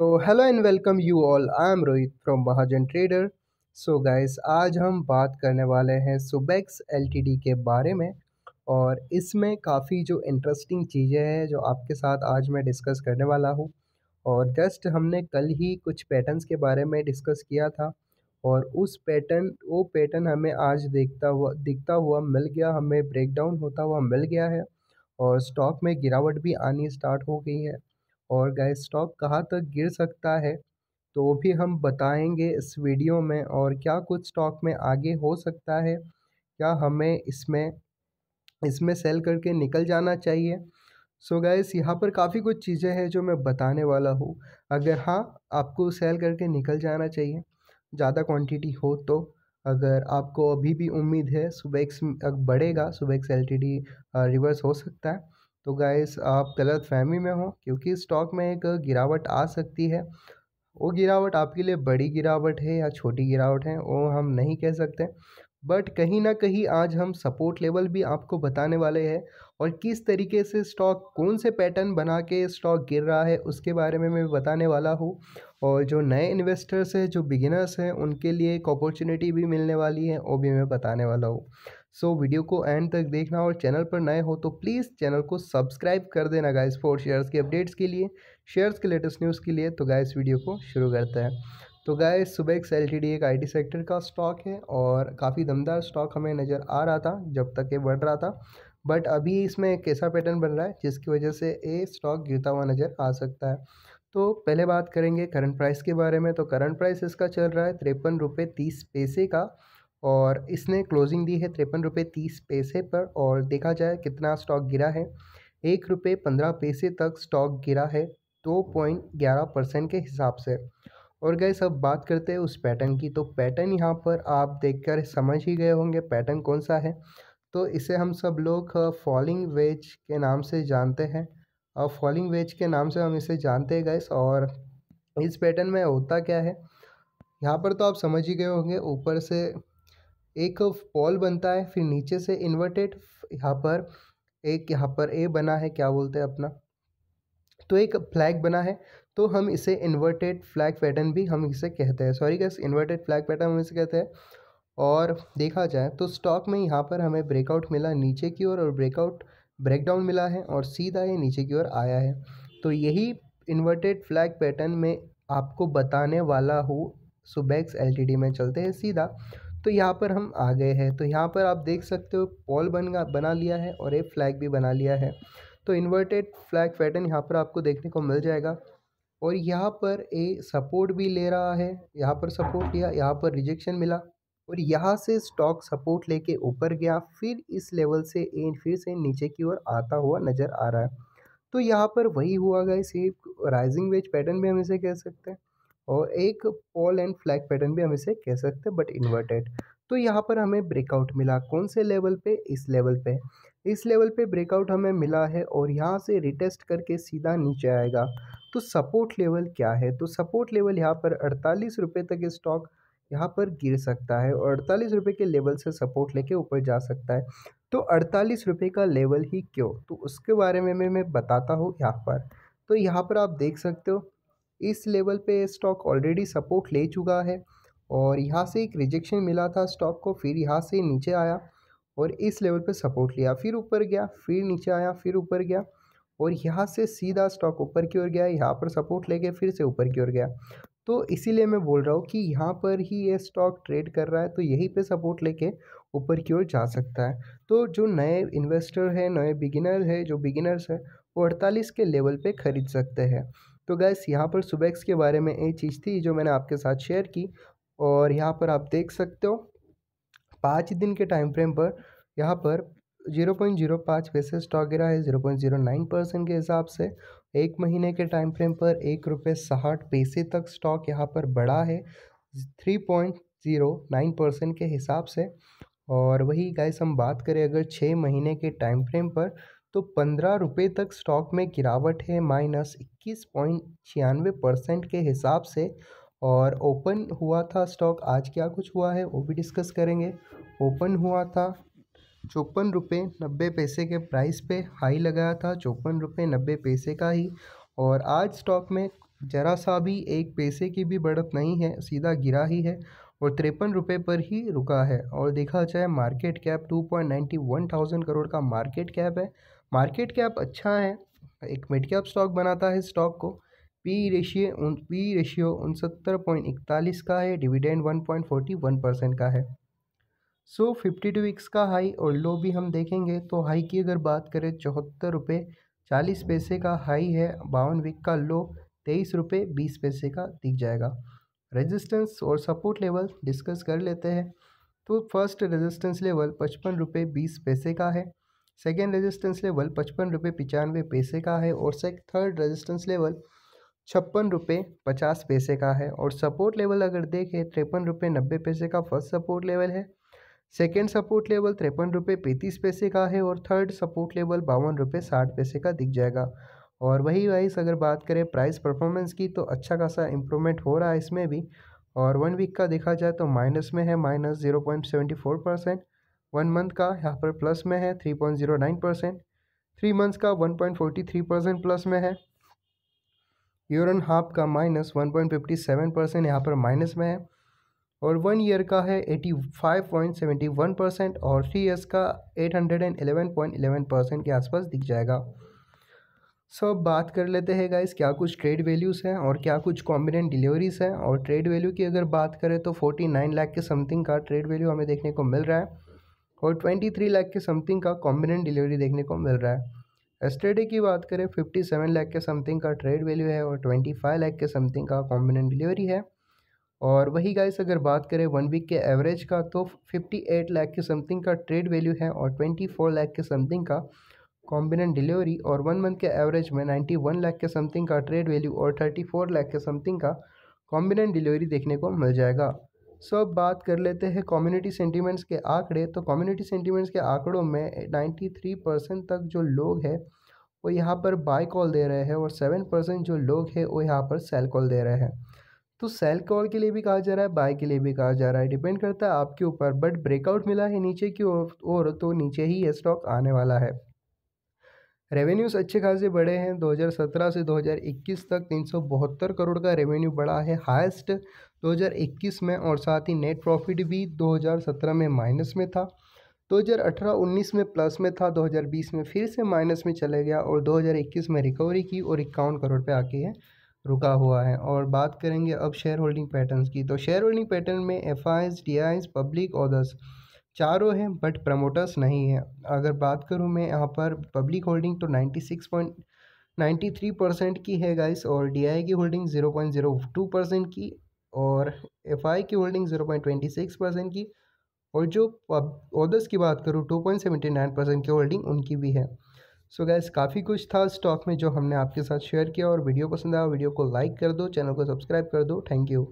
तो hello and welcome you all I am Rohit from Mahajan trader so guys आज हम बात करने वाले हैं सुबैक्स एलटीडी के बारे में और इसमें काफ़ी जो इंटरेस्टिंग चीज़ें हैं जो आपके साथ आज मैं डिस्कस करने वाला हूँ और जस्ट हमने कल ही कुछ पैटर्न्स के बारे में डिस्कस किया था और उस पैटर्न वो पैटर्न हमें आज देखता हुआ दिखता हुआ मिल गया हमें ब्रेकडाउन होता हुआ मिल गया है और स्टॉक में गिरावट भी आनी स्टार्ट हो गई है और गैस स्टॉक कहाँ तक गिर सकता है तो भी हम बताएंगे इस वीडियो में और क्या कुछ स्टॉक में आगे हो सकता है क्या हमें इसमें इसमें सेल करके निकल जाना चाहिए सो so गैस यहाँ पर काफ़ी कुछ चीज़ें हैं जो मैं बताने वाला हूँ अगर हाँ आपको सेल करके निकल जाना चाहिए ज़्यादा क्वांटिटी हो तो अगर आपको अभी भी उम्मीद है सुबह बढ़ेगा सुबह एक्स एल रिवर्स हो सकता है तो गाइस आप गलत फहमी में हो क्योंकि स्टॉक में एक गिरावट आ सकती है वो गिरावट आपके लिए बड़ी गिरावट है या छोटी गिरावट है वो हम नहीं कह सकते बट कहीं ना कहीं आज हम सपोर्ट लेवल भी आपको बताने वाले हैं और किस तरीके से स्टॉक कौन से पैटर्न बना के स्टॉक गिर रहा है उसके बारे में मैं बताने वाला हूँ और जो नए इन्वेस्टर्स हैं जो बिगिनर्स हैं उनके लिए एक अपॉर्चुनिटी भी मिलने वाली है वो भी मैं बताने वाला हूँ सो so, वीडियो को एंड तक देखना और चैनल पर नए हो तो प्लीज़ चैनल को सब्सक्राइब कर देना गाइस फॉर शेयर्स के अपडेट्स के लिए शेयर्स के लेटेस्ट न्यूज़ के लिए तो गाइस वीडियो को शुरू करते हैं तो गाइस सुबेक्स एल एक आईटी सेक्टर का स्टॉक है और काफ़ी दमदार स्टॉक हमें नज़र आ रहा था जब तक ये बढ़ रहा था बट अभी इसमें एक ऐसा पैटर्न बन रहा है जिसकी वजह से ये स्टॉक गिरता हुआ नज़र आ सकता है तो पहले बात करेंगे करंट प्राइस के बारे में तो करंट प्राइस इसका चल रहा है तिरपन रुपये तीस पैसे का और इसने क्लोजिंग दी है तिरपन रुपये तीस पैसे पर और देखा जाए कितना स्टॉक गिरा है एक रुपये पंद्रह पैसे तक स्टॉक गिरा है दो पॉइंट ग्यारह परसेंट के हिसाब से और गए सब बात करते हैं उस पैटर्न की तो पैटर्न यहाँ पर आप देखकर समझ ही गए होंगे पैटर्न कौन सा है तो इसे हम सब लोग फॉलिंग वेज के नाम से जानते हैं और फॉलिंग वेज के नाम से हम इसे जानते हैं गैस और इस पैटर्न में होता क्या है यहाँ पर तो आप समझ ही गए होंगे ऊपर से एक पॉल बनता है फिर नीचे से इन्वर्टेड यहाँ पर एक यहाँ पर ए बना है क्या बोलते हैं अपना तो एक फ्लैग बना है तो हम इसे इन्वर्टेड फ्लैग पैटर्न भी हम इसे कहते हैं sorry guys inverted flag pattern हम इसे कहते हैं और देखा जाए तो स्टॉक में यहाँ पर हमें ब्रेकआउट मिला नीचे की ओर और ब्रेकआउट ब्रेकडाउन मिला है और सीधा ये नीचे की ओर आया है तो यही इन्वर्टेड फ्लैग पैटर्न में आपको बताने वाला हूँ सुबैक्स डी में चलते हैं सीधा तो यहाँ पर हम आ गए हैं तो यहाँ पर आप देख सकते हो पॉल बन बना लिया है और एक फ्लैग भी बना लिया है तो इन्वर्टेड फ्लैग पैटर्न यहाँ पर आपको देखने को मिल जाएगा और यहाँ पर ए सपोर्ट भी ले रहा है यहाँ पर सपोर्ट लिया यहाँ पर रिजेक्शन मिला और यहाँ से स्टॉक सपोर्ट लेके ऊपर गया फिर इस लेवल से ए फिर से नीचे की ओर आता हुआ नज़र आ रहा है तो यहाँ पर वही हुआ गया सेम राइजिंग वेज पैटर्न भी हम इसे कह सकते हैं और एक पॉल एंड फ्लैग पैटर्न भी हम इसे कह सकते हैं बट इन्वर्टेड तो यहाँ पर हमें ब्रेकआउट मिला कौन से लेवल पे इस लेवल पे इस लेवल पे ब्रेकआउट हमें मिला है और यहाँ से रिटेस्ट करके सीधा नीचे आएगा तो सपोर्ट लेवल क्या है तो सपोर्ट लेवल यहाँ पर अड़तालीस रुपये तक स्टॉक यहाँ पर गिर सकता है और अड़तालीस रुपये के लेवल से सपोर्ट लेके ऊपर जा सकता है तो अड़तालीस रुपये का लेवल ही क्यों तो उसके बारे में मैं मैं बताता हूँ यहाँ पर तो यहाँ पर आप देख सकते हो इस लेवल पे स्टॉक ऑलरेडी सपोर्ट ले चुका है और यहाँ से एक रिजेक्शन मिला था स्टॉक को फिर यहाँ से नीचे आया और इस लेवल पे सपोर्ट लिया फिर ऊपर गया फिर नीचे आया फिर ऊपर गया और यहाँ से सीधा स्टॉक ऊपर की ओर गया यहाँ पर सपोर्ट लेके फिर से ऊपर की ओर गया तो इसीलिए मैं बोल रहा हूँ कि यहाँ पर ही ये स्टॉक ट्रेड कर रहा है तो यहीं पे सपोर्ट लेके ऊपर की ओर जा सकता है तो जो नए इन्वेस्टर हैं नए बिगिनर है जो बिगिनर्स हैं वो अड़तालीस के लेवल पे खरीद सकते हैं तो गैस यहाँ पर सुबैक्स के बारे में एक चीज़ थी जो मैंने आपके साथ शेयर की और यहाँ पर आप देख सकते हो पाँच दिन के टाइम फ्रेम पर यहाँ पर जीरो पॉइंट जीरो पाँच पैसे स्टॉक गिरा है zero point zero nine percent के हिसाब से एक महीने के टाइम फ्रेम पर एक रुपये साठ पैसे तक स्टॉक यहाँ पर बढ़ा है three point zero nine percent के हिसाब से और वही गाइस हम बात करें अगर छः महीने के टाइम फ्रेम पर तो पंद्रह रुपये तक स्टॉक में गिरावट है माइनस इक्कीस पॉइंट छियानवे परसेंट के हिसाब से और ओपन हुआ था स्टॉक आज क्या कुछ हुआ है वो भी डिस्कस करेंगे ओपन हुआ था चौपन रुपये नब्बे पैसे के प्राइस पे हाई लगाया था चौपन रुपये नब्बे पैसे का ही और आज स्टॉक में जरा सा भी एक पैसे की भी बढ़त नहीं है सीधा गिरा ही है और तिरपन रुपये पर ही रुका है और देखा जाए market cap two point ninety one thousand crore का मार्केट कैप है मार्केट कैप अच्छा है एक मिड कैप स्टॉक बनाता है स्टॉक को पी रेशियो पी रेशियो उनसत्तर पॉइंट इकतालीस का है dividend one point forty one percent का है सो फिफ्टी टू वीक्स का हाई और लो भी हम देखेंगे तो हाई की अगर बात करें चौहत्तर रुपये चालीस पैसे का हाई है बावन वीक का लो तेईस रुपये बीस पैसे का दिख जाएगा रेजिस्टेंस और सपोर्ट लेवल डिस्कस कर लेते हैं तो फर्स्ट रेजिस्टेंस लेवल पचपन रुपये बीस पैसे का है सेकेंड रेजिस्टेंस लेवल पचपन रुपये पचानवे पैसे का है और से थर्ड रेजिस्टेंस लेवल छप्पन रुपये पचास पैसे का है और सपोर्ट लेवल अगर देखें तिरपन रुपये नब्बे पैसे का फर्स्ट सपोर्ट लेवल है सेकेंड सपोर्ट लेवल तिरपन रुपये पैंतीस पैसे का है और थर्ड सपोर्ट लेवल बावन रुपये साठ पैसे का दिख जाएगा और वही वाइस अगर बात करें प्राइस परफॉर्मेंस की तो अच्छा खासा इंप्रूवमेंट हो रहा है इसमें भी और वन वीक का देखा जाए तो माइनस में है minus zero point seventy four percent one month का यहाँ पर प्लस में है three point zero nine percent three months का one point forty three percent plus में है ईयर एंड हाफ का minus one point fifty seven percent यहाँ पर माइनस में है और वन ईयर का है eighty five point seventy one percent और थ्री ईयर्स का eight hundred and eleven point eleven percent के आसपास दिख जाएगा सो अब बात कर लेते हैं गाइस क्या कुछ ट्रेड वैल्यूज़ हैं और क्या कुछ कॉम्बिनेंट डिलीवरीज हैं और ट्रेड वैल्यू की अगर बात करें तो फोर्टी नाइन लाख के समथिंग का ट्रेड वैल्यू हमें देखने को मिल रहा है और ट्वेंटी थ्री लाख के समथिंग का कॉम्बिनेंट डिलीवरी देखने को मिल रहा है एस्टरडे की बात करें फिफ्टी सेवन लाख के समथिंग का ट्रेड वैल्यू है और ट्वेंटी फाइव लाख के समथिंग का कॉम्बिनेंट डिलीवरी है और वही गाइस अगर बात करें वन वीक के एवरेज का तो फिफ्टी एट लाख के समथिंग का ट्रेड वैल्यू है और ट्वेंटी फोर लाख के समथिंग का कॉम्बिनेंट डिलीवरी और वन मंथ के एवरेज में नाइन्टी वन लाख के समथिंग का ट्रेड वैल्यू और थर्टी फोर लाख के समथिंग का कॉम्बिनेंट डिलीवरी देखने को मिल जाएगा सो अब बात कर लेते हैं कम्युनिटी सेंटीमेंट्स के आंकड़े तो कम्युनिटी सेंटीमेंट्स के आंकड़ों में 93 परसेंट तक जो लोग हैं वो यहाँ पर बाय कॉल दे रहे हैं और सेवन परसेंट जो लोग हैं वो यहाँ पर सेल कॉल दे रहे हैं तो सेल कॉल के लिए भी कहा जा रहा है बाय के लिए भी कहा जा रहा है डिपेंड करता है आपके ऊपर बट ब्रेकआउट मिला है नीचे की ओर और तो नीचे ही ये स्टॉक आने वाला है रेवेन्यूज़ अच्छे खासे बढ़े हैं 2017 से 2021 तक तीन करोड़ का रेवेन्यू बढ़ा है हाईएस्ट 2021 में और साथ ही नेट प्रॉफिट भी 2017 में माइनस में था 2018-19 में प्लस में था 2020 में फिर से माइनस में चला गया और 2021 में रिकवरी की और इक्यावन करोड़ पे आके है रुका हुआ है और बात करेंगे अब शेयर होल्डिंग पैटर्न की तो शेयर होल्डिंग पैटर्न में एफ आई पब्लिक और दस चारों हैं बट प्रमोटर्स नहीं हैं अगर बात करूं मैं यहाँ पर पब्लिक होल्डिंग तो थ्री परसेंट की है गाइस और डीआई की होल्डिंग 0.02 परसेंट की और एफ आई की holding zero point twenty six percent की और जो ऑर्डर्स की बात करूँ two point seventy nine percent की होल्डिंग उनकी भी है सो गैस काफ़ी कुछ था स्टॉक में जो हमने आपके साथ शेयर किया और वीडियो पसंद आया वीडियो को लाइक कर दो चैनल को सब्सक्राइब कर दो थैंक यू